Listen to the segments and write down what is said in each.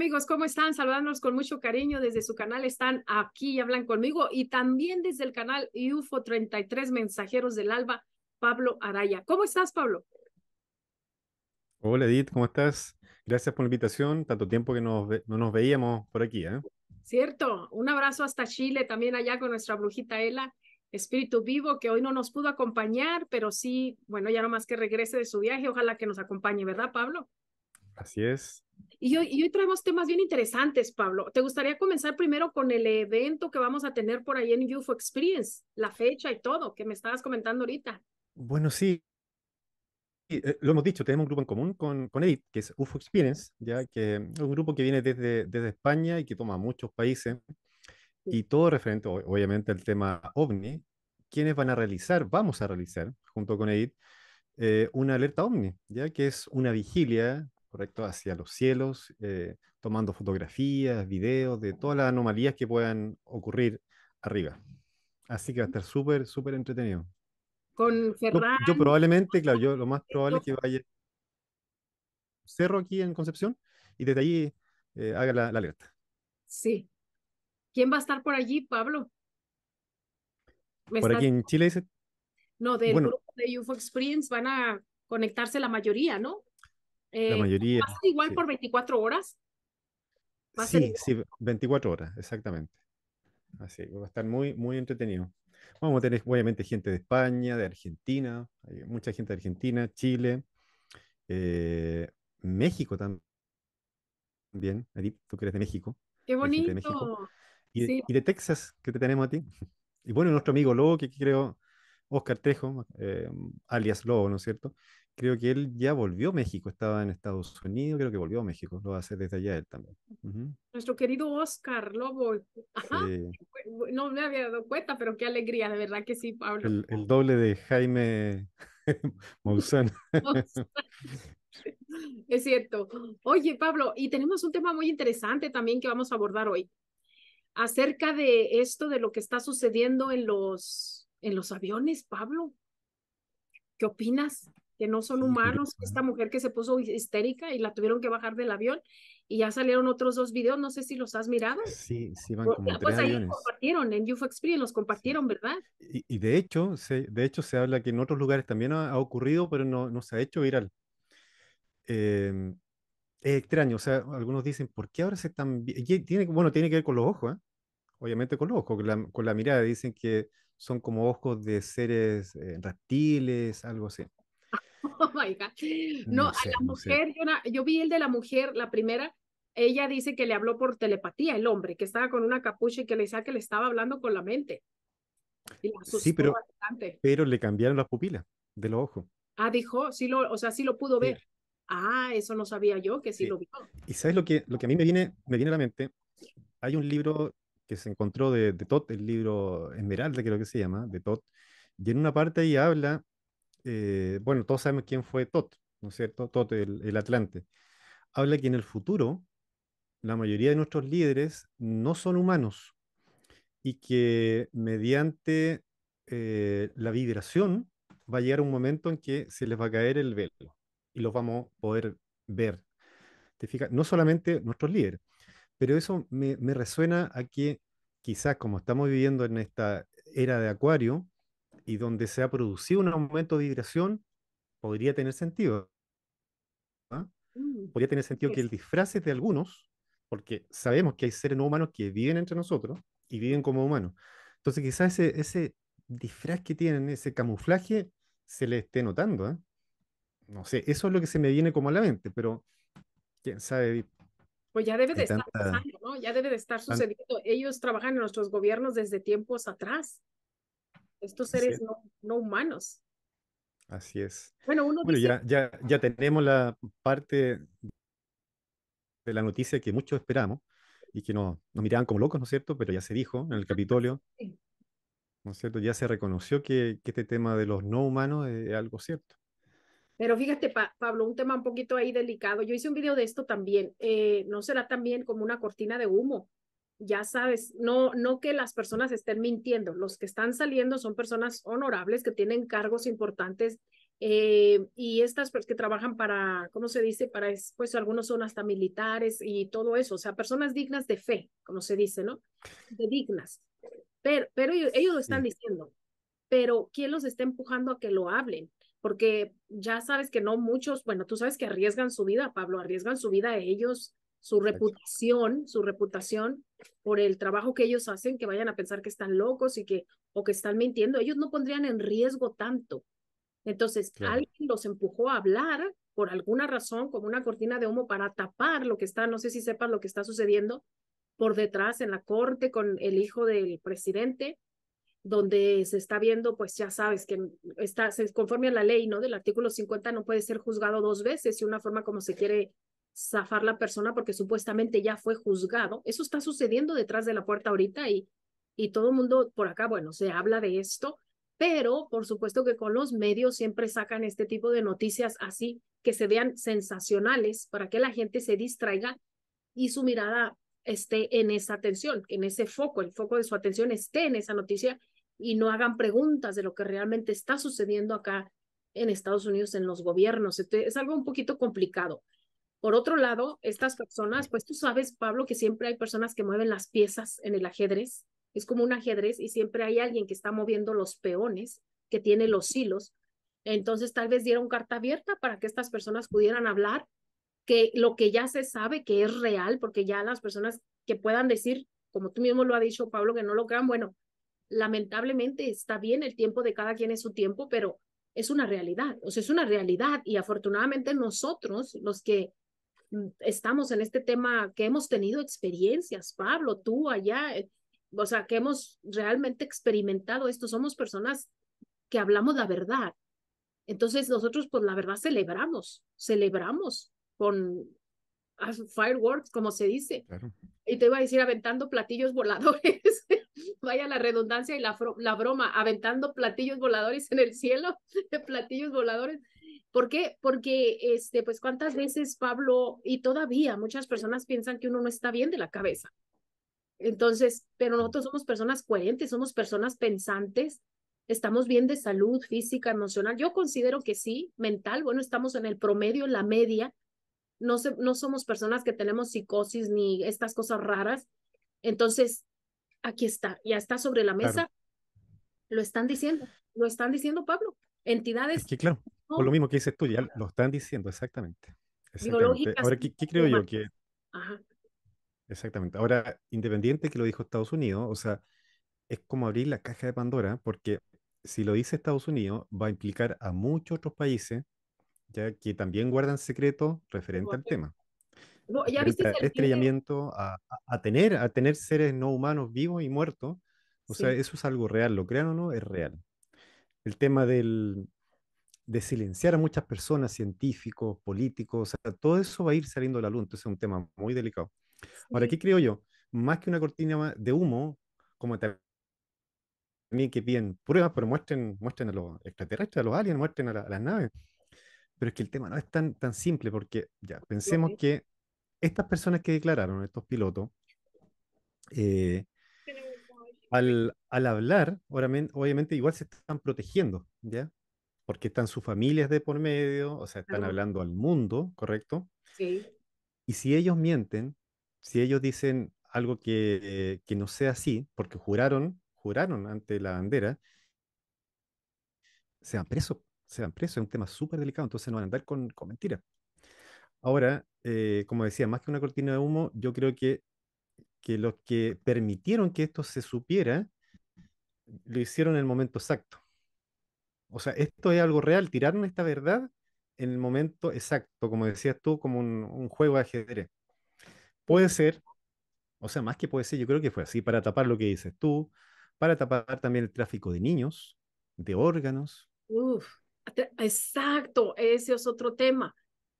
amigos, ¿cómo están? Saludándonos con mucho cariño desde su canal. Están aquí y hablan conmigo y también desde el canal UFO 33 Mensajeros del Alba, Pablo Araya. ¿Cómo estás, Pablo? Hola, Edith, ¿cómo estás? Gracias por la invitación. Tanto tiempo que nos no nos veíamos por aquí, ¿eh? Cierto. Un abrazo hasta Chile, también allá con nuestra brujita Ela, espíritu vivo, que hoy no nos pudo acompañar, pero sí, bueno, ya nomás que regrese de su viaje, ojalá que nos acompañe, ¿verdad, Pablo? Así es. Y hoy, traemos temas bien interesantes, Pablo. ¿Te gustaría comenzar primero con el evento que vamos a tener por ahí en UFO Experience, la fecha y todo que me estabas comentando ahorita? Bueno, sí. Eh, lo hemos dicho, tenemos un grupo en común con, con Edith, que es UFO Experience, ya que es un grupo que viene desde, desde España y que toma muchos países, y todo referente, obviamente, al tema ovni, ¿Quiénes van a realizar, vamos a realizar, junto con Edith, eh, una alerta ovni, ya que es una vigilia ¿correcto? Hacia los cielos, eh, tomando fotografías, videos de todas las anomalías que puedan ocurrir arriba. Así que va a estar súper, súper entretenido. Con yo, probablemente, claro, yo lo más probable es que vaya cerro aquí en Concepción y desde allí eh, haga la, alerta. Sí. ¿Quién va a estar por allí, Pablo? ¿Por aquí en Chile dice? No, del grupo de UFO Experience van a conectarse la mayoría, ¿no? Eh, mayoría. igual por 24 horas? sí, sí, 24 horas, exactamente. Así, va a estar muy, muy entretenido. Vamos a tener obviamente gente de España, de Argentina, hay mucha gente de Argentina, Chile, eh, México también. Adip, tú que eres de México. ¡Qué bonito! Y, de, Texas, que te tenemos a ti. Y bueno, nuestro amigo Lobo, que creo, Oscar Tejo eh, alias Lobo, ¿no es cierto? creo que él ya volvió a México, estaba en Estados Unidos, creo que volvió a México, lo hace desde allá él también. Nuestro querido Oscar Lobo, no me había dado cuenta, pero qué alegría, de verdad que sí, Pablo. El, doble de Jaime Moussan es cierto. Oye, Pablo, y tenemos un tema muy interesante también que vamos a abordar hoy, acerca de esto, de lo que está sucediendo en los, en los aviones, Pablo. ¿Qué opinas? que no son humanos, esta mujer que se puso histérica y la tuvieron que bajar del avión y ya salieron otros dos videos, no sé si los has mirado. Sí, sí, van como ah, pues, pues ahí compartieron en UFO Experience, los compartieron, ¿verdad? Y, de hecho, se, de hecho se habla que en otros lugares también ha, ocurrido, pero no, no se ha hecho viral. Em, es extraño, o sea, algunos dicen, ¿por qué ahora se están...? Tiene, bueno, tiene que ver con los ojos, ¿eh? Obviamente con los ojos, con la, con la mirada, dicen que son como ojos de seres eh, reptiles, algo así. Oh no, a la mujer, yo, vi el de la mujer, la primera, ella dice que le habló por telepatía el hombre, que estaba con una capucha y que le decía que le estaba hablando con la mente. sí, pero, pero le cambiaron las pupilas de los ojos. Ah, dijo, sí lo, o sea, sí lo pudo ver. Ah, eso no sabía yo, que sí, lo vio. Y sabes lo que, lo que a mí me viene, me viene a la mente, hay un libro que se encontró de, de Todd, el libro Esmeralda creo que se llama, de Todd, y en una parte ahí habla eh, bueno, todos sabemos quién fue Tot, ¿no es cierto? Tot, el, Atlante. Habla que en el futuro la mayoría de nuestros líderes no son humanos y que mediante eh, la vibración va a llegar un momento en que se les va a caer el velo y los vamos a poder ver. No solamente nuestros líderes, pero eso me resuena a que quizás como estamos viviendo en esta era de acuario, y donde se ha producido un aumento de vibración podría tener sentido. ¿ah? Mm, podría tener sentido que el es de algunos, porque sabemos que hay seres no humanos que viven entre nosotros y viven como humanos. Entonces quizás ese, ese disfraz que tienen, ese camuflaje, se le esté notando. ¿ah? No sé, eso es lo que se me viene como a la mente, pero quién sabe, pues ya debe de estar pasando, ¿no? Ya debe de estar sucediendo. Ellos trabajan en nuestros gobiernos desde tiempos atrás estos seres no, humanos. Así es. Bueno, uno ya, ya, ya tenemos la parte de la noticia que muchos esperamos y que nos, nos miraban como locos, ¿no es cierto? Pero ya se dijo en el Capitolio, ¿no es cierto? Ya se reconoció que, este tema de los no humanos es, algo cierto. Pero fíjate, Pablo, un tema un poquito ahí delicado. Yo hice un video de esto también. Eh, ¿No será también como una cortina de humo? ya sabes, no, no que las personas estén mintiendo, los que están saliendo son personas honorables que tienen cargos importantes eh, y estas que trabajan para, ¿cómo se dice? Para, pues algunos son hasta militares y todo eso, o sea, personas dignas de fe, como se dice, ¿no? De dignas. Pero, pero ellos, lo están diciendo, pero ¿quién los está empujando a que lo hablen? Porque ya sabes que no muchos, bueno, tú sabes que arriesgan su vida, Pablo, arriesgan su vida ellos, su reputación, su reputación, por el trabajo que ellos hacen, que vayan a pensar que están locos y que, o que están mintiendo. Ellos no pondrían en riesgo tanto. Entonces, alguien los empujó a hablar por alguna razón, como una cortina de humo para tapar lo que está, no sé si sepas lo que está sucediendo por detrás en la corte con el hijo del presidente, donde se está viendo, pues ya sabes que está, conforme a la ley, ¿no? Del artículo 50 no puede ser juzgado dos veces y una forma como se quiere zafar la persona porque supuestamente ya fue juzgado. Eso está sucediendo detrás de la puerta ahorita y, y todo el mundo por acá, bueno, se habla de esto, pero por supuesto que con los medios siempre sacan este tipo de noticias así, que se vean sensacionales para que la gente se distraiga y su mirada esté en esa atención, en ese foco, el foco de su atención esté en esa noticia y no hagan preguntas de lo que realmente está sucediendo acá en Estados Unidos, en los gobiernos. Este, es algo un poquito complicado. Por otro lado, estas personas, pues tú sabes, Pablo, que siempre hay personas que mueven las piezas en el ajedrez. Es como un ajedrez y siempre hay alguien que está moviendo los peones, que tiene los hilos. Entonces, tal vez dieron carta abierta para que estas personas pudieran hablar, que lo que ya se sabe que es real, porque ya las personas que puedan decir, como tú mismo lo ha dicho, Pablo, que no lo crean, bueno, lamentablemente está bien, el tiempo de cada quien es su tiempo, pero es una realidad, o sea, es una realidad y afortunadamente nosotros, los que Mm, estamos en este tema, que hemos tenido experiencias, Pablo, tú allá, eh, o sea, que hemos realmente experimentado esto, somos personas que hablamos la verdad. Entonces nosotros, pues la verdad, celebramos, celebramos con fireworks, como se dice. Y te iba a decir, aventando platillos voladores, vaya la redundancia y la, la broma, aventando platillos voladores en el cielo, platillos voladores. ¿Por qué? Porque, este, pues, cuántas veces Pablo, y todavía muchas personas piensan que uno no está bien de la cabeza. Entonces, pero nosotros somos personas coherentes, somos personas pensantes, estamos bien de salud física, emocional. Yo considero que sí, mental, bueno, estamos en el promedio, en la media. No, se, no somos personas que tenemos psicosis ni estas cosas raras. Entonces, aquí está, ya está sobre la mesa. Lo están diciendo, lo están diciendo, Pablo. Entidades. Sí, claro. Por lo mismo que dices tú, ya lo están diciendo, exactamente. Ahora, ¿qué, creo yo? Que... Exactamente. Ahora, independiente que lo dijo Estados Unidos, o sea, es como abrir la caja de Pandora, porque si lo dice Estados Unidos, va a implicar a muchos otros países, ya que también guardan secreto referente al tema. No, estrellamiento, a, tener, a tener seres no humanos vivos y muertos. O sea, eso es algo real, lo crean o no, es real. El tema del, de silenciar a muchas personas, científicos, políticos, o sea, todo eso va a ir saliendo a la entonces es un tema muy delicado. Ahora, ¿qué creo yo? Más que una cortina de humo, como también que piden pruebas, pero muestren, muestren a los extraterrestres, a los aliens, muestren a, las naves. Pero es que el tema no es tan, tan simple, porque ya, pensemos que estas personas que declararon, estos pilotos, eh, al, al, hablar, obviamente, igual se están protegiendo, ¿ya? porque están sus familias de por medio, o sea, están hablando al mundo, ¿correcto? Sí. Y si ellos mienten, si ellos dicen algo que, eh, no sea así, porque juraron, juraron ante la bandera, se van presos, se van presos, es un tema súper delicado, entonces no van a andar con, con mentiras. Ahora, eh, como decía, más que una cortina de humo, yo creo que, que los que permitieron que esto se supiera, lo hicieron en el momento exacto o sea, esto es algo real, tiraron esta verdad en el momento exacto, como decías tú, como un, juego de ajedrez. Puede ser, o sea, más que puede ser, yo creo que fue así, para tapar lo que dices tú, para tapar también el tráfico de niños, de órganos. Uf, exacto, ese es otro tema.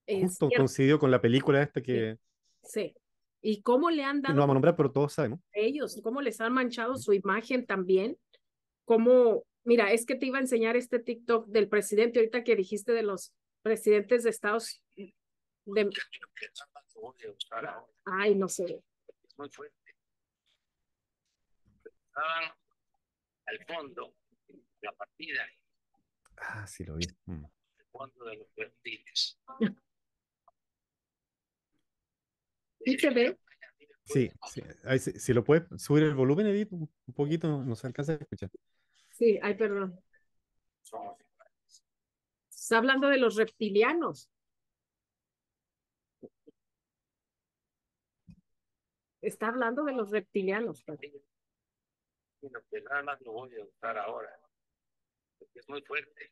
esto coincidió con la película esta que... Sí. ¿Y cómo le han dado... No vamos a nombrar, pero todos sabemos. Ellos, cómo les han manchado su imagen también, cómo Mira, es que te iba a enseñar este TikTok del presidente, ahorita que dijiste de los presidentes de Estados de... Ay, no sé. Es muy fuerte. al fondo de la partida. Ah, sí, lo vi. El mm. fondo de los verdines. ¿Y se ve? Sí, si, lo puede subir el volumen, Edith, un poquito, nos alcanza a escuchar. Sí, ay, perdón. Está hablando de los reptilianos. Está hablando de los reptilianos. Bueno, que nada más lo voy a usar ahora. Porque es muy fuerte.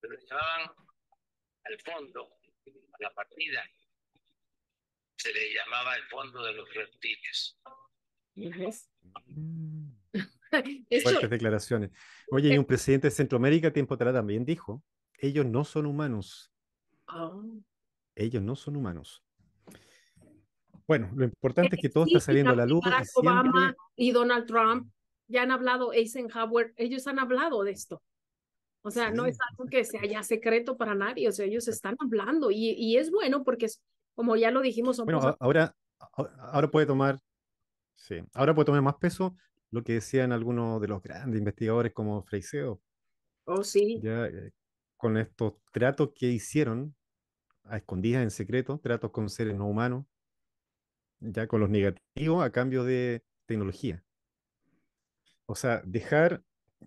Pero llamaban al fondo, a la partida. Se le llamaba el fondo de los reptiles. Fuertes declaraciones. Oye, y eh un presidente de Centroamérica tiempo atrás también dijo, ellos no son humanos. Ah. Ellos no son humanos. Bueno, lo eh, importante es que todo está saliendo a la luz. Barack Obama y Donald Trump ya han hablado, Eisenhower, ellos han hablado de esto. O sea, no es algo que sea ya secreto para nadie, o sea, ellos están hablando y, y es bueno porque, es, como ya lo dijimos, bueno, ahora, ahora puede tomar, sí, ahora puede tomar más peso lo que decían algunos de los grandes investigadores como Freiseo. Oh, sí. Eh, con estos tratos que hicieron a escondidas en secreto, tratos con seres no humanos, ya con los negativos a cambio de tecnología. O sea, dejar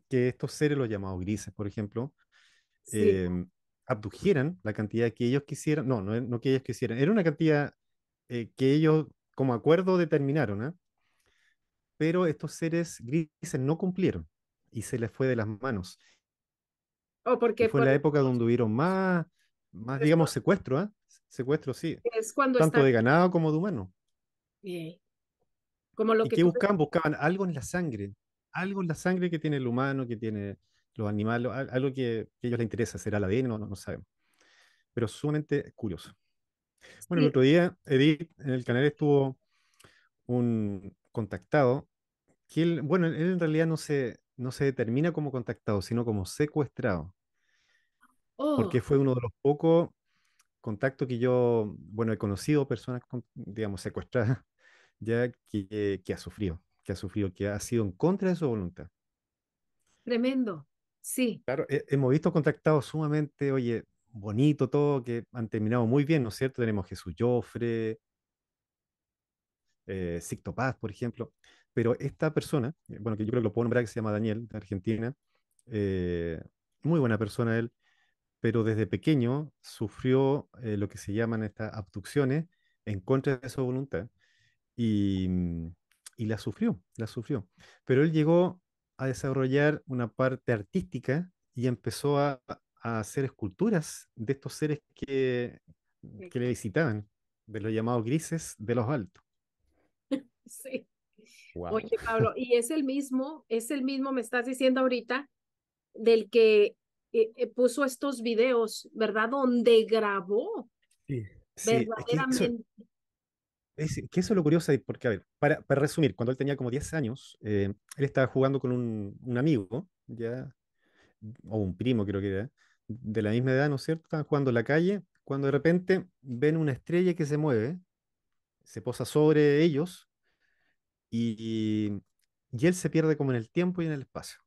que estos seres, los llamados grises, por ejemplo, em, abdujeran la cantidad que ellos quisieran, no, no, que ellos quisieran, era una cantidad eh, que ellos como acuerdo determinaron, ¿eh? pero estos seres grises no cumplieron y se les fue de las manos. Oh, fue la época donde hubieron más, más digamos, secuestro, ¿eh? Secuestro, ¿ah? sí. Tanto de ganado como de humano. ¿Y que qué buscaban? algo en la sangre, algo en la sangre que tiene el humano, que tiene los animales, algo que, a ellos les interesa, será la ADN, no, no, no sabemos. Pero sumamente curioso. Bueno, el otro día, Edith, en el canal estuvo un, contactado, que él, bueno, él en realidad no se, no se determina como contactado, sino como secuestrado. Porque oh. fue uno de los pocos contactos que yo, bueno, he conocido personas, digamos, secuestradas, ya que, que ha sufrido, que ha sufrido, que ha sido en contra de su voluntad. Tremendo, sí. Claro, hemos visto contactados sumamente, oye, bonito todo, que han terminado muy bien, ¿no es cierto? Tenemos Jesús Joffre, eh, por ejemplo. Pero esta persona, eh, bueno, que yo creo que lo puedo nombrar, que se llama Daniel, de Argentina, eh, muy buena persona él, pero desde pequeño sufrió eh, lo que se llaman estas abducciones en contra de su voluntad y, mm, y la sufrió, la sufrió. Pero él llegó a desarrollar una parte artística y empezó a, a hacer esculturas de estos seres que, que le visitaban, de los llamados grises de los altos. Oye, Pablo, y es el mismo, es el mismo, me estás diciendo ahorita, del que eh, eh, puso estos videos, ¿verdad? Donde grabó. Sí, Verdaderamente. que, eso, es lo curioso, porque, a ver, para, resumir, cuando él tenía como 10 años, eh, él estaba jugando con un, amigo, ya, o un primo creo que era, de la misma edad, ¿no es cierto? jugando en la calle, cuando de repente ven una estrella que se mueve, se posa sobre ellos y, él se pierde como en el tiempo y en el espacio.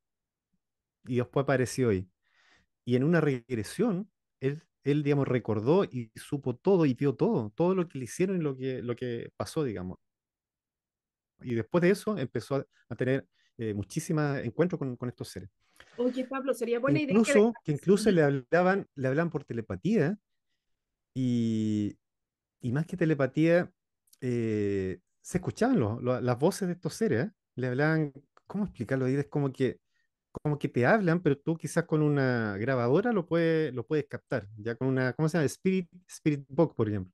Y después apareció hoy. Y en una regresión, él, él, digamos, recordó y supo todo y vio todo, todo lo que le hicieron y lo que, lo que pasó, digamos. Y después de eso empezó a, tener eh, muchísimos encuentros con, con, estos seres. Oye, Pablo, sería buena incluso, idea. Que, incluso le hablaban, le hablan por telepatía y, y más que telepatía, eh, se escuchaban las voces de estos seres, ¿eh? le hablaban, ¿cómo explicarlo? Es como que, como que te hablan, pero tú quizás con una grabadora lo, puedes, lo puedes captar, ya con una, ¿cómo se llama? Spirit, Spirit Box, por ejemplo.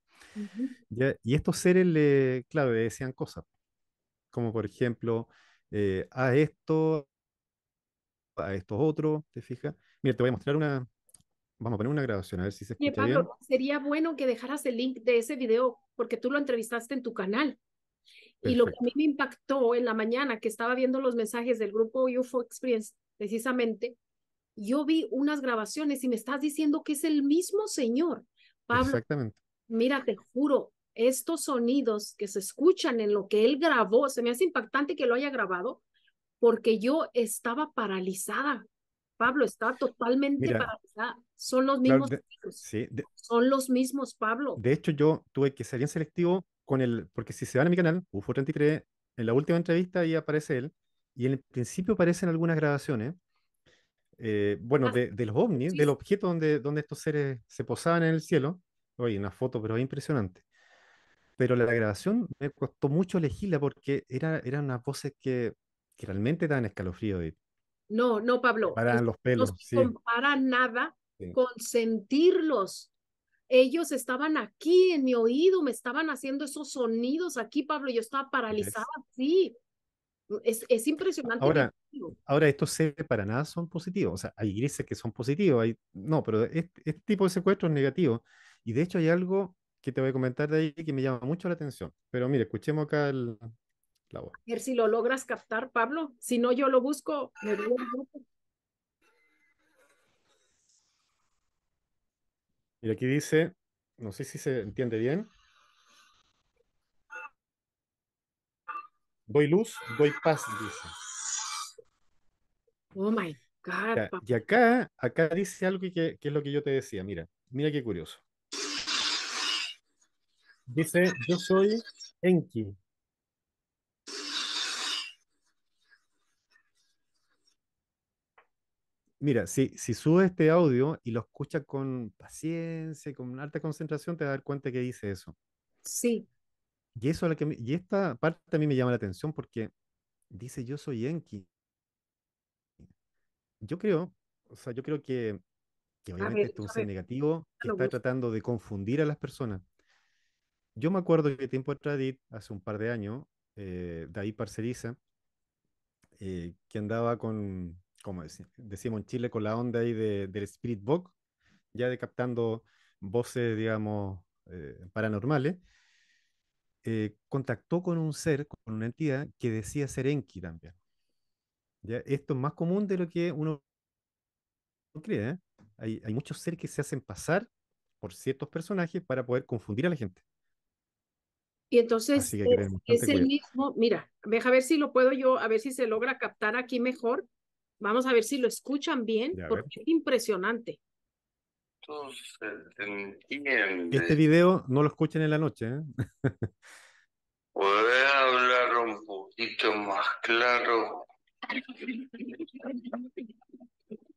y estos seres, le, claro, le decían cosas, como por ejemplo, eh, a esto, a estos otros, ¿te fijas? Mira, te voy a mostrar una, vamos a poner una grabación, a ver si se escucha Pablo, Sería bueno que dejaras el link de ese video, porque tú lo entrevistaste en tu canal. Y lo que a mí me impactó en la mañana, que estaba viendo los mensajes del grupo UFO Experience, precisamente, yo vi unas grabaciones y me estás diciendo que es el mismo señor. Pablo, Exactamente. mira, te juro, estos sonidos que se escuchan en lo que él grabó, se me hace impactante que lo haya grabado, porque yo estaba paralizada. Pablo estaba totalmente paralizada. Son los mismos. son los mismos, Pablo. De hecho, yo tuve que ser bien selectivo con el, porque si se van a mi canal, UFO33, en la última entrevista ahí aparece él, y en el principio aparecen algunas grabaciones, eh, bueno, ah. de, los ovnis, del objeto donde, donde estos seres se posaban en el cielo. Oye, una foto, pero impresionante. Pero la, grabación me costó mucho elegirla porque era, eran unas voces que, realmente dan escalofrío. no, no, Pablo. Paran los pelos. No se nada con sentirlos ellos estaban aquí en mi oído, me estaban haciendo esos sonidos aquí, Pablo, yo estaba paralizada, sí. Es, es impresionante. Ahora, ahora, estos C para nada son positivos. O sea, hay iglesias que son positivos, hay... no, pero este, tipo de secuestros es negativo. Y de hecho hay algo que te voy a comentar de ahí que me llama mucho la atención. Pero mire, escuchemos acá la voz. A ver si lo logras captar, Pablo. Si no, yo lo busco. Me Y aquí dice, no sé si se entiende bien. Doy luz, doy paz, dice. Oh my God. Y acá, acá dice algo que, que es lo que yo te decía. Mira, mira qué curioso. Dice, yo soy Enki, Mira, si, si subes este audio y lo escuchas con paciencia y con alta concentración, te vas a dar cuenta que dice eso. Sí. Y, eso lo que y esta parte a mí me llama la atención porque dice yo soy Enki. Yo creo, o sea, yo creo que, obviamente es un negativo que está tratando de confundir a las personas. Yo me acuerdo que tiempo atrás, hace un par de años, eh, de David Parceriza, eh, que andaba con, como decimos en Chile, con la onda ahí de, del Spirit Box, ya de captando voces, digamos, eh, paranormales, eh, contactó con un ser, con una entidad que decía ser Enki también. ¿Ya? Esto es más común de lo que uno cree. ¿eh? Hay, hay, muchos seres que se hacen pasar por ciertos personajes para poder confundir a la gente. Y entonces es, el mismo, mira, deja ver si lo puedo yo, a ver si se logra captar aquí mejor Vamos a ver si lo escuchan bien, porque es impresionante. Pues, este video no lo escuchen en la noche. ¿eh? hablar un poquito más claro.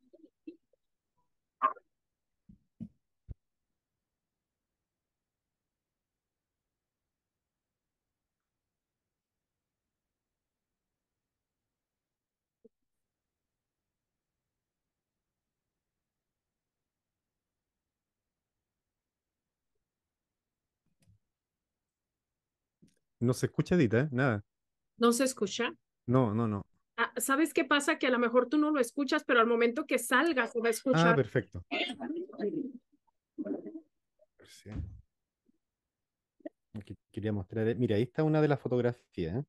No se escucha, Edita, nada. ¿No se escucha? No, no, no. Ah, ¿Sabes qué pasa? Que a lo mejor tú no lo escuchas, pero al momento que salgas lo va a ah, escuchar. Ah, perfecto. quería mostrar. Eh, mira, ahí está una de las fotografías. ¿eh?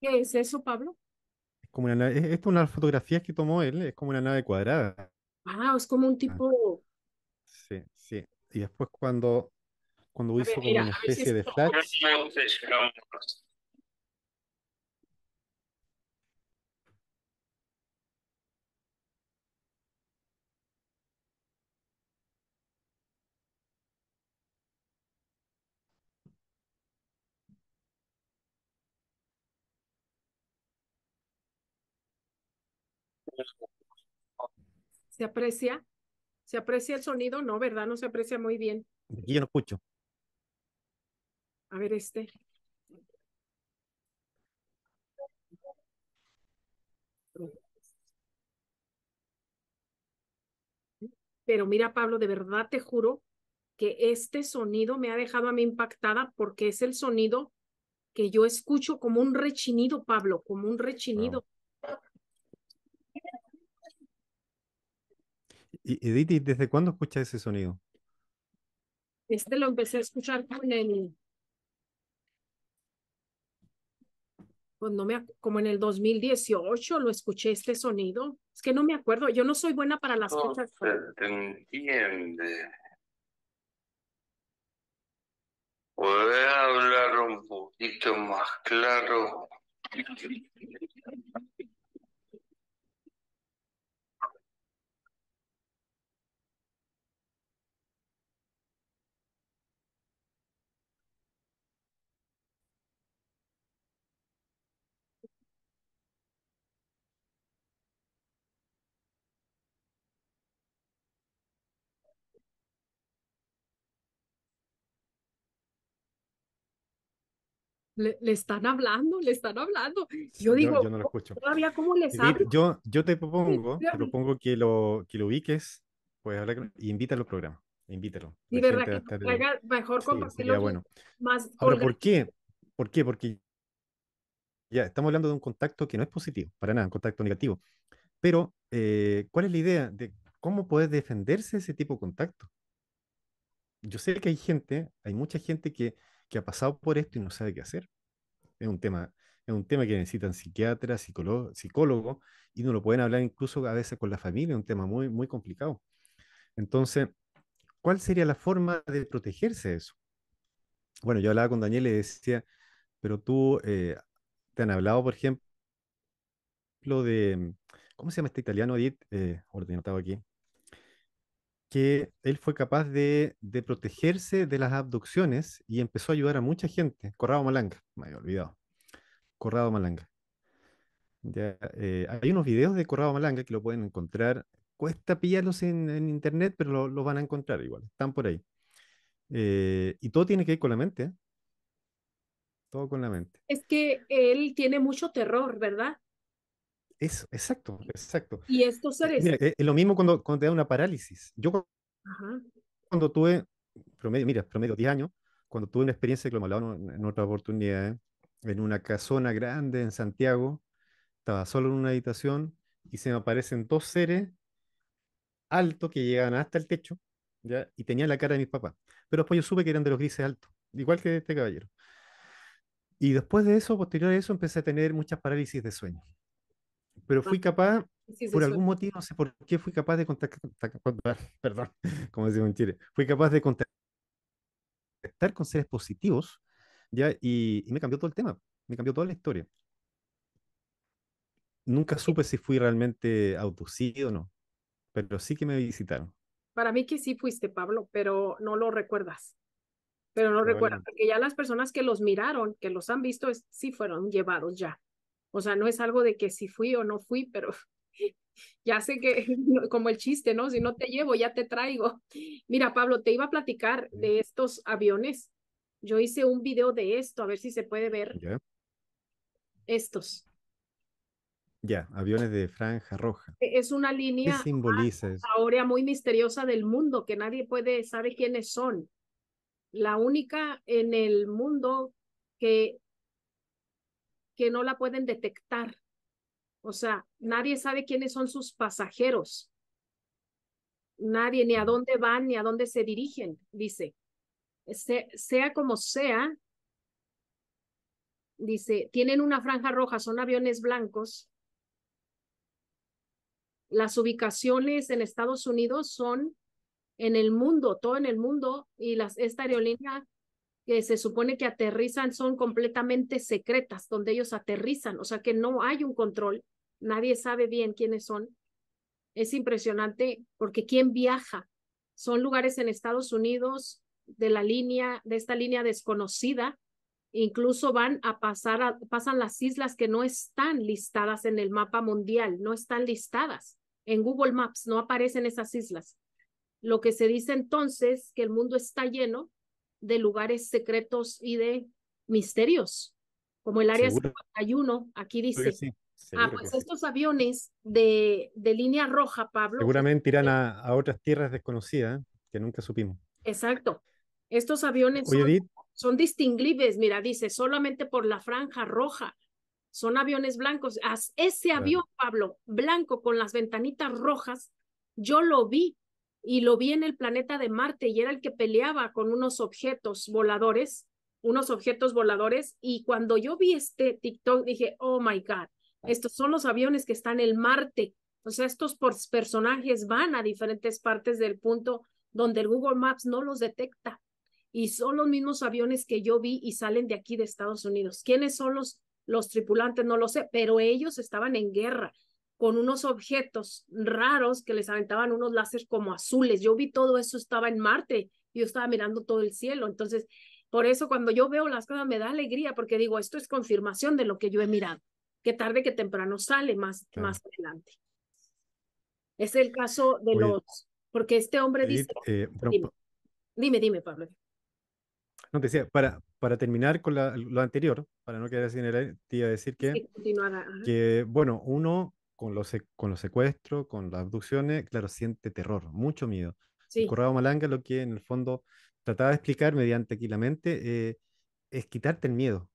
¿Qué es eso, Pablo? Es como una nave, esto es una fotografía que tomó él, es como una nave cuadrada. Ah, es como un ah. tipo. Sí, sí. Y después cuando cuando hizo como una especie de flash. ¿Se aprecia? ¿Se aprecia el sonido? No, ¿verdad? No se aprecia muy bien. Aquí yo no escucho. A ver este. Pero mira, Pablo, de verdad te juro que este sonido me ha dejado a mí impactada porque es el sonido que yo escucho como un rechinido, Pablo, como un rechinido. ¿Y Edith, desde cuándo escuchas ese sonido? Este lo empecé a escuchar con el pues no me, como en el 2018 lo escuché este sonido. Es que no me acuerdo, yo no soy buena para las cosas. se entiende. puede hablar un poquito más claro. le, están hablando, le están hablando. Yo digo, yo, yo oh, todavía cómo les hablo. Yo, te propongo, que lo, lo ubiques, pues y e invítalo al programa, invítalo. Y mejor compartirlo. más Ahora, ¿por qué? ¿Por qué? Porque ya estamos hablando de un contacto que no es positivo, para nada, un contacto negativo. Pero, eh, ¿cuál es la idea de cómo puede defenderse ese tipo de contacto? Yo sé que hay gente, hay mucha gente que que ha pasado por esto y no sabe qué hacer. Es un tema, es un tema que necesitan psiquiatras, psicólogos, psicólogo, y no lo pueden hablar incluso a veces con la familia, es un tema muy, muy complicado. Entonces, ¿cuál sería la forma de protegerse de eso? Bueno, yo hablaba con Daniel y decía, pero tú eh, te han hablado, por ejemplo, de, ¿cómo se llama este italiano, Edith? Eh, ordenado aquí, que él fue capaz de, protegerse de las abducciones y empezó a ayudar a mucha gente. Corrado Malanga, me había olvidado. Corrado Malanga. Eh, hay unos videos de Corrado Malanga que lo pueden encontrar. Cuesta pillarlos en, en internet, pero los lo van a encontrar igual. Están por ahí. Eh, y todo tiene que ir con la mente. ¿eh? Todo con la mente. Es que él tiene mucho terror, ¿verdad? es exacto, exacto. Y estos eh, seres. Eh, es, lo mismo cuando, cuando te da una parálisis. Yo cuando tuve, promedio, mira, promedio 10 años, cuando tuve una experiencia que lo hemos en, otra oportunidad, en una casona grande en Santiago, estaba solo en una habitación y se me aparecen dos seres altos que llegaban hasta el techo y tenían la cara de mis papás. Pero después yo supe que eran de los grises altos, igual que este caballero. Y después de eso, posterior a eso, empecé a tener muchas parálisis de sueño pero ah, fui capaz, por algún motivo, no sé por qué, fui capaz de contactar, perdón, como decimos en Chile, fui capaz de contactar con seres positivos, ¿ya? Y, me cambió todo el tema, me cambió toda la historia. Nunca supe si fui realmente autocido o no, pero sí que me visitaron. Para mí que sí fuiste, Pablo, pero no lo recuerdas. Pero no recuerdas, porque ya las personas que los miraron, que los han visto, es, sí fueron llevados ya. O sea, no es algo de que si fui o no fui, pero ya sé que, como el chiste, ¿no? Si no te llevo, ya te traigo. Mira, Pablo, te iba a platicar de estos aviones. Yo hice un video de esto, a ver si se puede ver. Estos. Ya, aviones de franja roja. E, es una línea ¿Qué simboliza ahora muy misteriosa del mundo que nadie puede saber quiénes son. La única en el mundo que que no la pueden detectar. O sea, nadie sabe quiénes son sus pasajeros. Nadie, ni a dónde van, ni a dónde se dirigen, dice. sea como sea, dice, tienen una franja roja, son aviones blancos. Las ubicaciones en Estados Unidos son en el mundo, todo en el mundo, y las, esta aerolínea que se supone que aterrizan son completamente secretas, donde ellos aterrizan, o sea que no hay un control, nadie sabe bien quiénes son. Es impresionante porque quién viaja. Son lugares en Estados Unidos de la línea, de esta línea desconocida, incluso van a pasar, a, pasan las islas que no están listadas en el mapa mundial, no están listadas. En Google Maps no aparecen esas islas. Lo que se dice entonces que el mundo está lleno de lugares secretos y de misterios, como el área 51, aquí dice. ah, pues estos aviones de, línea roja, Pablo. Seguramente irán eh, a, otras tierras desconocidas que nunca supimos. Exacto. Estos aviones son, distinguibles, mira, dice, solamente por la franja roja. Son aviones blancos. Ese avión, Pablo, blanco con las ventanitas rojas, yo lo vi y lo vi en el planeta de Marte y era el que peleaba con unos objetos voladores, unos objetos voladores y cuando yo vi este TikTok dije, oh my God, estos son los aviones que están en Marte. O sea, estos personajes van a diferentes partes del punto donde el Google Maps no los detecta y son los mismos aviones que yo vi y salen de aquí de Estados Unidos. ¿Quiénes son los, los tripulantes? No lo sé, pero ellos estaban en guerra con unos objetos raros que les aventaban unos láseres como azules. Yo vi todo eso, estaba en Marte, yo estaba mirando todo el cielo. Entonces, por eso cuando yo veo las cosas me da alegría porque digo, esto es confirmación de lo que yo he mirado, que tarde que temprano sale más, más adelante. Es el caso de los, porque este hombre dice... Eh, dime, dime, Pablo. No, te decía, para, para terminar con lo anterior, para no quedar sin el te decir que, que, que bueno, uno con los, con los secuestros, con las abducciones, claro, siente terror, mucho miedo. Sí. Corrado Malanga lo que en el fondo trataba de explicar mediante aquí la mente eh, es quitarte el miedo.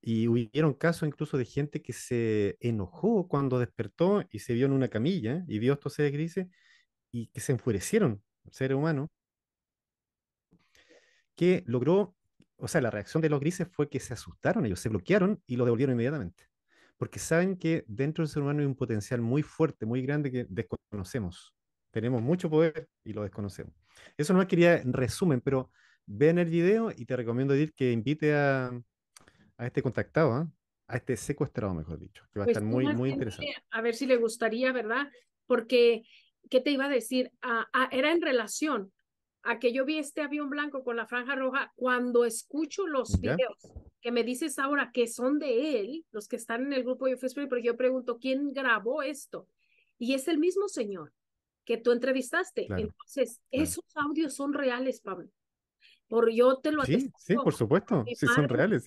Y hubieron casos incluso de gente que se enojó cuando despertó y se vio en una camilla y vio estos seres grises y que se enfurecieron, ser humano, que logró, o sea, la reacción de los grises fue que se asustaron, ellos se bloquearon y lo devolvieron inmediatamente porque saben que dentro del ser humano hay un potencial muy fuerte, muy grande que desconocemos. Tenemos mucho poder y lo desconocemos. Eso nomás quería resumen, pero ven el video y te recomiendo decir que invite a, a este contactado, ¿ah? a este secuestrado, mejor dicho, que va a pues estar muy, muy interesante. A ver si le gustaría, ¿verdad? Porque, ¿qué te iba a decir? Ah, ah, era en relación a que yo vi este avión blanco con la franja roja cuando escucho los videos me dices ahora que son de él, los que están en el grupo de Facebook, porque yo pregunto, ¿quién grabó esto? Y es el mismo señor que tú entrevistaste. Entonces, esos audios son reales, Pablo. Por yo te lo Sí, sí, por supuesto. Sí, son reales.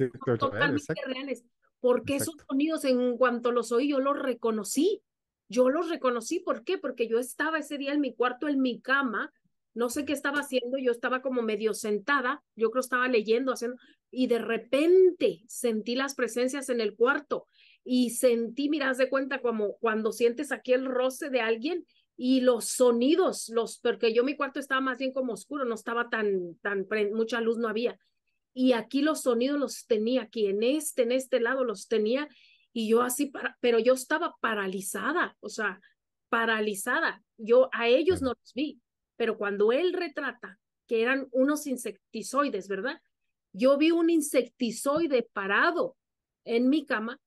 Porque esos sonidos, en cuanto los oí, yo los reconocí. Yo los reconocí. ¿Por qué? Porque yo estaba ese día en mi cuarto, en mi cama, no sé qué estaba haciendo, yo estaba como medio sentada, yo creo estaba leyendo, haciendo, y de repente sentí las presencias en el cuarto y sentí, miras de cuenta, como cuando sientes aquí el roce de alguien y los sonidos, los, porque yo mi cuarto estaba más bien como oscuro, no estaba tan, tan, mucha luz no había. Y aquí los sonidos los tenía aquí, en este, en este lado los tenía, y yo así, pero yo estaba paralizada, o sea, paralizada. Yo a ellos no los vi, pero cuando él retrata que eran unos insectizoides, ¿verdad? Yo vi un insectizoide parado en mi cama,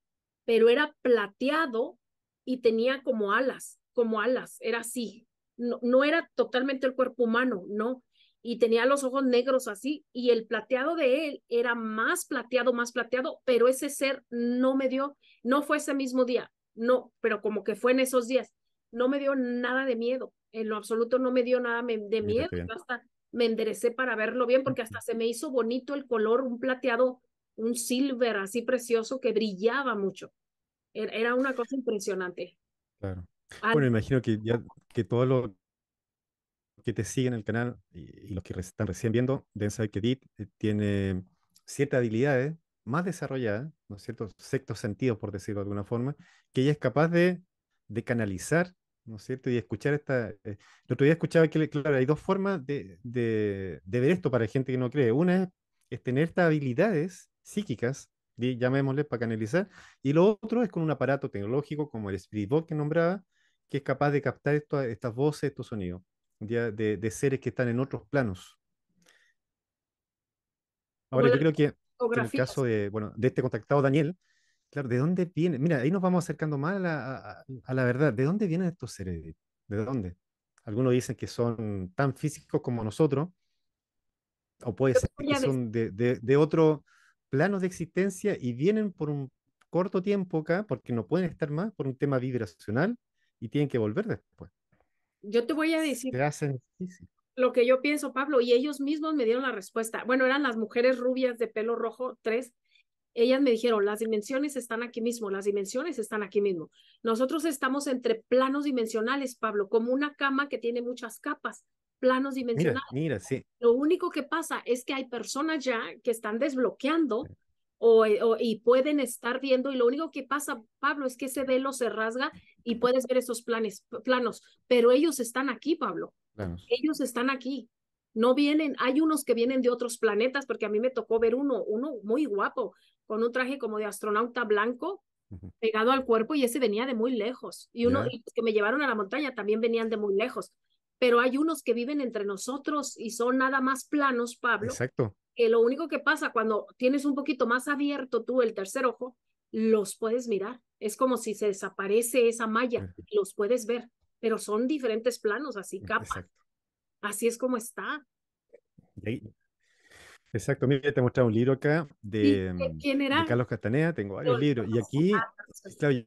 pero era plateado y tenía como alas, como alas, era así. No, no era totalmente el cuerpo humano, no, y tenía los ojos negros así, y el plateado de él era más plateado, más plateado, pero ese ser no me dio, no fue ese mismo día, no, pero como que fue en esos días, no me dio nada de miedo en lo absoluto no me dio nada de miedo, hasta me enderecé para verlo bien porque hasta se me hizo bonito el color, un plateado, un silver así precioso que brillaba mucho. Era una cosa impresionante. Claro. Bueno, imagino que ya que todo lo que te siguen el canal y, los que están recién viendo deben saber que eh, tiene ciertas habilidades más desarrolladas, ¿no es cierto? Sexto sentido, por decirlo de alguna forma, que ella es capaz de, de canalizar ¿no es cierto? Y escuchar esta... Eh, el otro día escuchaba que, claro, hay dos formas de, ver esto para gente que no cree. Una es, tener estas habilidades psíquicas, llamémosles llamémosle para canalizar, y lo otro es con un aparato tecnológico como el Spirit Box que nombraba, que es capaz de captar estas voces, estos sonidos, de, seres que están en otros planos. Ahora, yo creo que en el caso de, bueno, de este contactado Daniel, Claro, ¿de dónde viene? Mira, ahí nos vamos acercando más a la, verdad. ¿De dónde vienen estos seres? ¿De dónde? Algunos dicen que son tan físicos como nosotros, o puede ser que son de, otro plano de existencia y vienen por un corto tiempo acá, porque no pueden estar más por un tema vibracional y tienen que volver después. Yo te voy a decir lo que yo pienso, Pablo, y ellos mismos me dieron la respuesta. Bueno, eran las mujeres rubias de pelo rojo, tres, ellas me dijeron, las dimensiones están aquí mismo, las dimensiones están aquí mismo. Nosotros estamos entre planos dimensionales, Pablo, como una cama que tiene muchas capas, planos dimensionales. Mira, sí. Lo único que pasa es que hay personas ya que están desbloqueando o, y pueden estar viendo, y lo único que pasa, Pablo, es que ese velo se rasga y puedes ver esos planes, planos, pero ellos están aquí, Pablo. Ellos están aquí, no vienen, hay unos que vienen de otros planetas, porque a mí me tocó ver uno, uno muy guapo, con un traje como de astronauta blanco pegado al cuerpo y ese venía de muy lejos. Y uno que me llevaron a la montaña también venían de muy lejos. Pero hay unos que viven entre nosotros y son nada más planos, Pablo. Exacto. Que lo único que pasa cuando tienes un poquito más abierto tú el tercer ojo, los puedes mirar. Es como si se desaparece esa malla, los puedes ver, pero son diferentes planos, así capa así es como está. Exacto, mira, te he mostrado un libro acá de, mm, Carlos Castanea, tengo varios libros, y aquí, ah,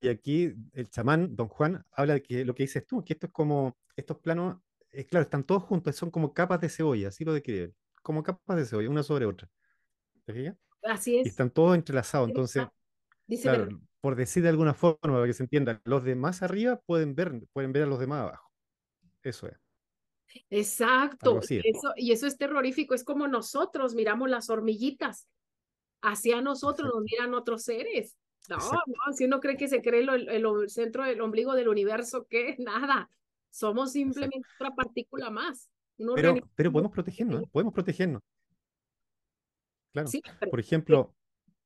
y aquí el chamán, don Juan, habla de que lo que dices tú, que esto es como, estos planos, es, eh, claro, están todos juntos, son como capas de cebolla, así lo describe, como capas de cebolla, una sobre otra. Así es. Y están todos entrelazados, entonces, por decir de alguna forma, para que se entienda, los de más arriba pueden ver, pueden ver a los de más abajo. Eso es. Exacto. y eso es terrorífico. Es como nosotros miramos las hormiguitas. Hacia nosotros nos miran otros seres. No, no, si uno cree que se cree el, el, centro del ombligo del universo, que Nada. Somos simplemente otra partícula más. pero, podemos protegernos, podemos protegernos. Claro. Por ejemplo,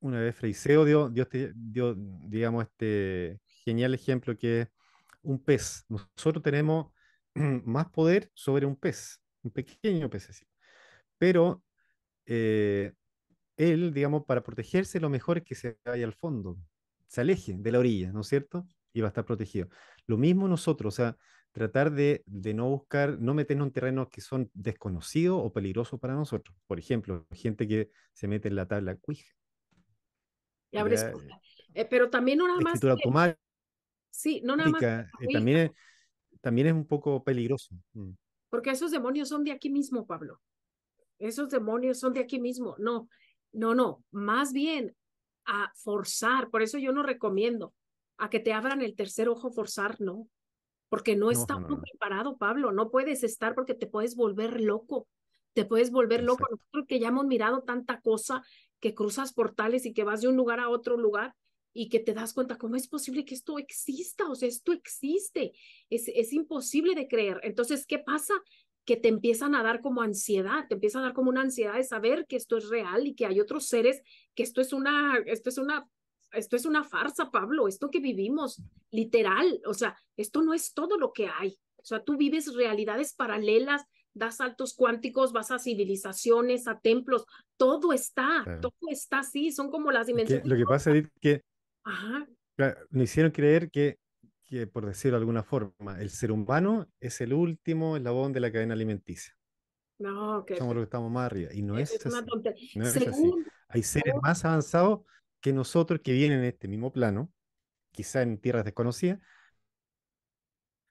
una vez Freiseo dio, dio, este, dio, digamos, este genial ejemplo que es un pez. Nosotros tenemos más poder sobre un pez, un pequeño pececito. Pero eh, él, digamos, para protegerse, lo mejor es que se vaya al fondo, se aleje de la orilla, ¿no es cierto? Y va a estar protegido. Lo mismo nosotros, o sea, tratar de, no buscar, no meternos en terrenos que son desconocidos o peligrosos para nosotros. Por ejemplo, gente que se mete en la tabla cuija. Eh, pero también no nada más. sí, no nada más. Eh, también también es un poco peligroso. Mm. Porque esos demonios son de aquí mismo, Pablo. Esos demonios son de aquí mismo. No, no, no. Más bien a forzar. Por eso yo no recomiendo a que te abran el tercer ojo forzar, no. Porque no, está preparado, Pablo. No puedes estar porque te puedes volver loco. Te puedes volver loco. Nosotros que ya hemos mirado tanta cosa que cruzas portales y que vas de un lugar a otro lugar y que te das cuenta, ¿cómo es posible que esto exista? O sea, esto existe, es, es imposible de creer. Entonces, ¿qué pasa? que te empiezan a dar como ansiedad, te empiezan a dar como una ansiedad de saber que esto es real y que hay otros seres, que esto es una, esto es una, esto es una farsa, Pablo, esto que vivimos, literal, o sea, esto no es todo lo que hay, o sea, tú vives realidades paralelas, das saltos cuánticos, vas a civilizaciones, a templos, todo está, todo está así, son como las dimensiones. lo que pasa, es que Ajá. Me hicieron creer que, que, por decirlo de alguna forma, el ser humano es el último eslabón de la cadena alimenticia. No, que... Somos los que estamos más arriba. Y no es, así. Hay seres más avanzados que nosotros que vienen en este mismo plano, quizá en tierras desconocidas,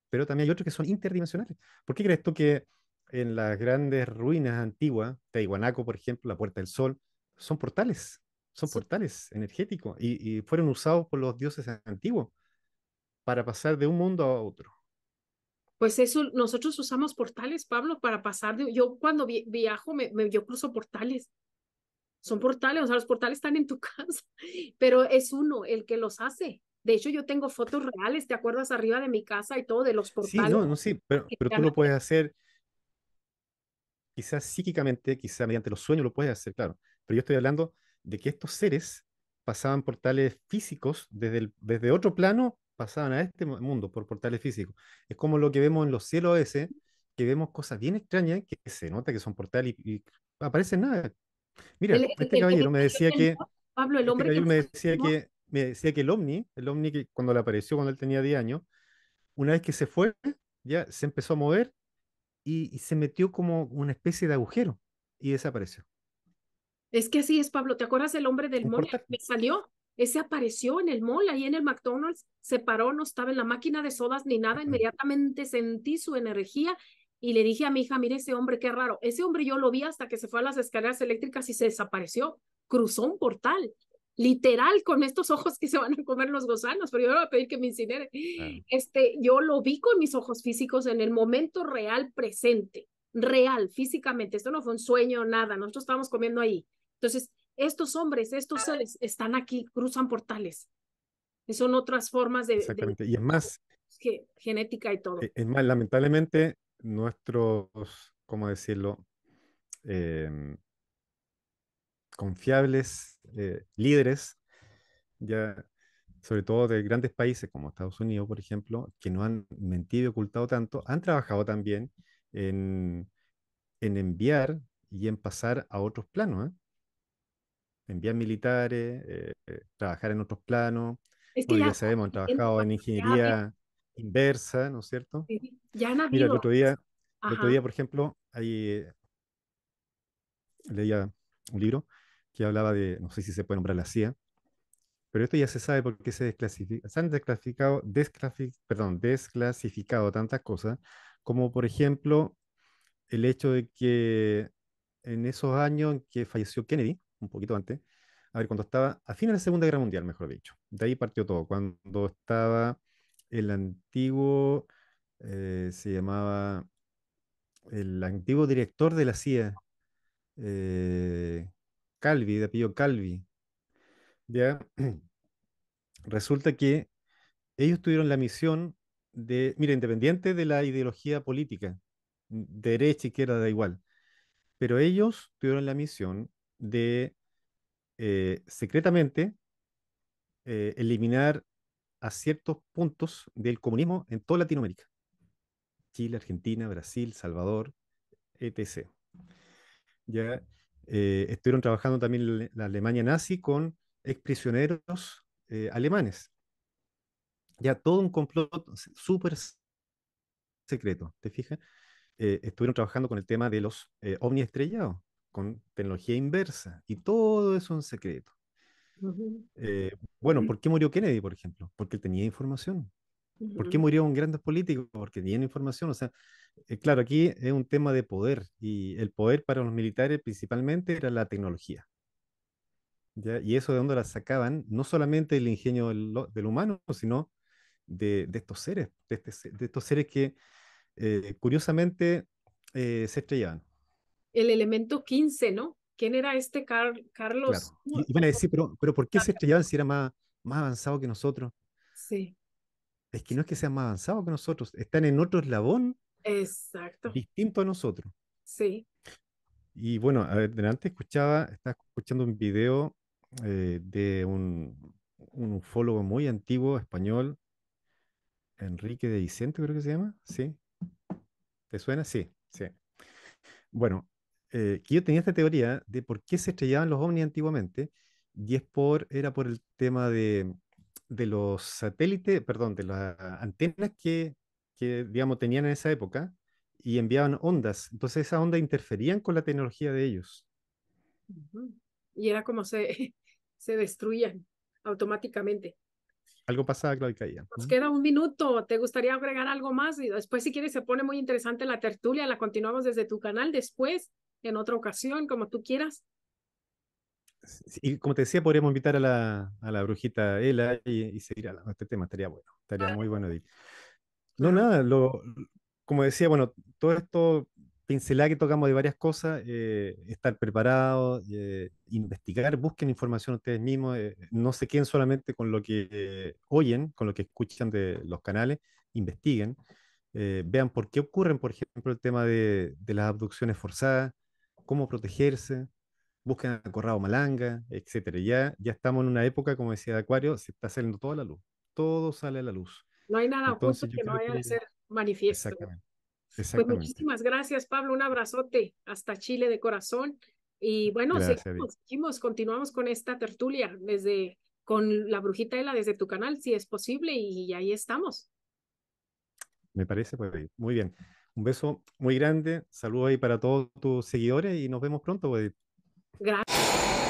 pero también hay otros que son interdimensionales. ¿Por qué crees tú que en las grandes ruinas antiguas, Taiwanaco por ejemplo, la Puerta del Sol, son portales? Son portales energéticos y, fueron usados por los dioses antiguos para pasar de un mundo a otro. Pues eso, nosotros usamos portales, Pablo, para pasar de... Yo cuando viajo, me, yo cruzo portales. Son portales, o sea, los portales están en tu casa, pero es uno el que los hace. De hecho, yo tengo fotos reales, ¿te acuerdas? Arriba de mi casa y todo, de los portales. Sí, no, no, sí, pero, pero tú lo puedes hacer quizás psíquicamente, quizás mediante los sueños lo puedes hacer, claro. Pero yo estoy hablando de que estos seres pasaban portales físicos desde, desde otro plano, pasaban a este mundo por portales físicos. Es como lo que vemos en los cielos ese, que vemos cosas bien extrañas que se nota que son portales y, aparece aparecen nada. Mira, este caballero me decía que... Pablo, el este hombre... me decía que me decía que el ovni, el ovni que cuando le apareció cuando él tenía 10 años, una vez que se fue, ya se empezó a mover y, se metió como una especie de agujero y desapareció. Es que así es, Pablo. ¿Te acuerdas del hombre del mall? Me salió. Ese apareció en el mall, ahí en el McDonald's, se paró, no estaba en la máquina de sodas ni nada. Inmediatamente sentí su energía y le dije a mi hija, mire ese hombre, qué raro. Ese hombre yo lo vi hasta que se fue a las escaleras eléctricas y se desapareció. Cruzó un portal, literal, con estos ojos que se van a comer los gusanos, pero yo le voy a pedir que me incinere. Este, yo lo vi con mis ojos físicos en el momento real presente real, físicamente. Esto no fue un sueño, nada. Nosotros estábamos comiendo ahí. Entonces, estos hombres, estos seres están aquí, cruzan portales. son otras formas de... Exactamente. y es más... Que, genética y todo. E, es más, lamentablemente, nuestros, ¿cómo decirlo? Em, confiables eh, líderes, ya sobre todo de grandes países como Estados Unidos, por ejemplo, que no han mentido y ocultado tanto, han trabajado también en, en enviar y en pasar a otros planos. ¿eh? en vías militares, eh, eh, trabajar en otros planos. ya, sabemos, han trabajado en ingeniería inversa, ¿no es cierto? Mira, el otro día, el otro día por ejemplo, ahí eh, leía un libro que hablaba de, no sé si se puede nombrar la CIA, pero esto ya se sabe porque se, han desclasificado, desclasificado tantas cosas, como por ejemplo el hecho de que en esos años que falleció Kennedy, un poquito antes, a ver, cuando estaba a fin de la Segunda Guerra Mundial, mejor dicho, de ahí partió todo, cuando estaba el antiguo, eh, se llamaba, el antiguo director de la CIA, eh, Calvi, de apellido Calvi, ya, resulta que ellos tuvieron la misión de, mira, independiente de la ideología política, derecha, izquierda, da igual, pero ellos tuvieron la misión de eh, secretamente eh, eliminar a ciertos puntos del comunismo en toda Latinoamérica. Chile, Argentina, Brasil, Salvador, etc. Ya eh, estuvieron trabajando también la Alemania nazi con exprisioneros alemanes. Ya todo un complot súper secreto, ¿te fijas? estuvieron trabajando con el tema de los ovnis estrellados, con tecnología inversa. Y todo es un secreto. Eh, bueno, ¿por qué murió Kennedy, por ejemplo? Porque tenía información. ¿Por qué murió un gran político? Porque tenía información. O sea, eh, claro, aquí es un tema de poder y el poder para los militares principalmente era la tecnología. Y eso de dónde la sacaban, no solamente el ingenio del, humano, sino de, estos seres, este de, estos seres que eh, curiosamente se estrellaban el elemento 15, ¿no? ¿Quién era este Carlos? Y van a decir, pero, ¿por qué se estrellaban si era más, más avanzado que nosotros? Sí. Es que no es que sean más avanzados que nosotros, están en otro eslabón Exacto. distinto a nosotros. Sí. Y bueno, a ver, delante escuchaba, estaba escuchando un video eh, de un, un ufólogo muy antiguo, español, Enrique de Vicente, creo que se llama, ¿sí? ¿Te suena? Sí, sí. Bueno, eh, que yo tenía esta teoría de por qué se estrellaban los ovnis antiguamente, y es por, era por el tema de, de los satélites, perdón, de las antenas que, que, digamos, tenían en esa época y enviaban ondas. Entonces esas ondas interferían con la tecnología de ellos. Y era como se, se destruían automáticamente. Algo pasaba, claro, y caía. Nos queda un minuto. ¿Te gustaría agregar algo más? Y después, si quieres, se pone muy interesante la tertulia. La continuamos desde tu canal después en otra ocasión, como tú quieras. Y como te decía, podríamos invitar a la, brujita Ela y, y seguir a este tema, estaría bueno, estaría muy bueno. No, nada, lo, como decía, bueno, todo esto pincelar que tocamos de varias cosas, eh, estar preparado, eh, investigar, busquen información ustedes mismos, eh, no se queden solamente con lo que oyen, con lo que escuchan de los canales, investiguen, vean por qué ocurren, por ejemplo, el tema de las abducciones forzadas, cómo protegerse, busquen a Corrado Malanga, etcétera. Ya, ya estamos en una época, como decía Acuario, se está saliendo toda la luz, todo sale a la luz. No hay nada oculto que no vaya a ser manifiesto. Pues exactamente. muchísimas gracias, Pablo. Un abrazote hasta Chile de corazón. Y bueno, seguimos, continuamos con esta tertulia desde con la brujita Ela desde tu canal, si es posible, y ahí estamos. Me parece, pues, muy bien. Un beso muy grande, saludos ahí para todos tus seguidores y nos vemos pronto, Gracias.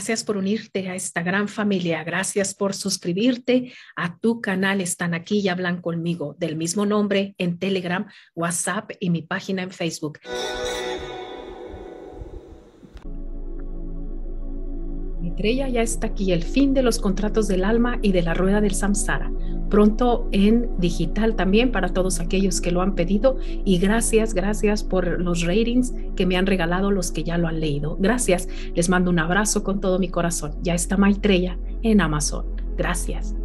Gracias por unirte a esta gran familia. Gracias por suscribirte a tu canal. Están aquí y hablan conmigo del mismo nombre en Telegram, WhatsApp y mi página en Facebook. ya está aquí, el fin de los contratos del alma y de la rueda del samsara pronto en digital también para todos aquellos que lo han pedido. Y gracias, gracias por los ratings que me han regalado los que ya lo han leído. Gracias, les mando un abrazo con todo mi corazón. Ya está Maitreya en Amazon. Gracias.